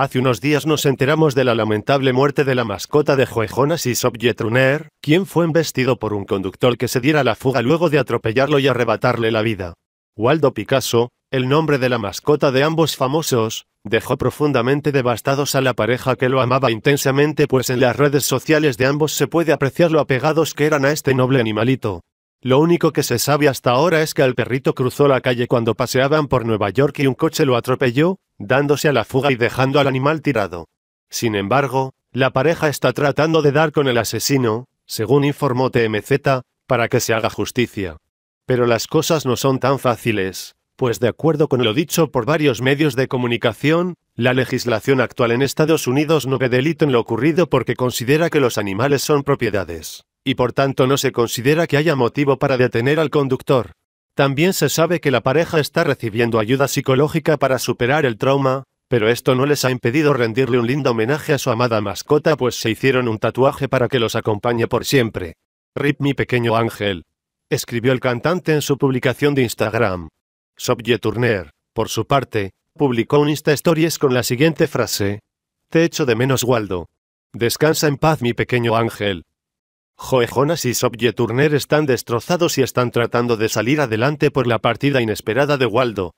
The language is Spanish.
Hace unos días nos enteramos de la lamentable muerte de la mascota de Jonas y Truner, quien fue embestido por un conductor que se diera la fuga luego de atropellarlo y arrebatarle la vida. Waldo Picasso, el nombre de la mascota de ambos famosos, dejó profundamente devastados a la pareja que lo amaba intensamente pues en las redes sociales de ambos se puede apreciar lo apegados que eran a este noble animalito. Lo único que se sabe hasta ahora es que el perrito cruzó la calle cuando paseaban por Nueva York y un coche lo atropelló, dándose a la fuga y dejando al animal tirado. Sin embargo, la pareja está tratando de dar con el asesino, según informó TMZ, para que se haga justicia. Pero las cosas no son tan fáciles, pues de acuerdo con lo dicho por varios medios de comunicación, la legislación actual en Estados Unidos no ve delito en lo ocurrido porque considera que los animales son propiedades, y por tanto no se considera que haya motivo para detener al conductor. También se sabe que la pareja está recibiendo ayuda psicológica para superar el trauma, pero esto no les ha impedido rendirle un lindo homenaje a su amada mascota pues se hicieron un tatuaje para que los acompañe por siempre. Rip mi pequeño ángel. Escribió el cantante en su publicación de Instagram. Sobje Turner, por su parte, publicó un Insta Stories con la siguiente frase. Te echo de menos Waldo. Descansa en paz mi pequeño ángel. Joe Jonas y Sobje Turner están destrozados y están tratando de salir adelante por la partida inesperada de Waldo,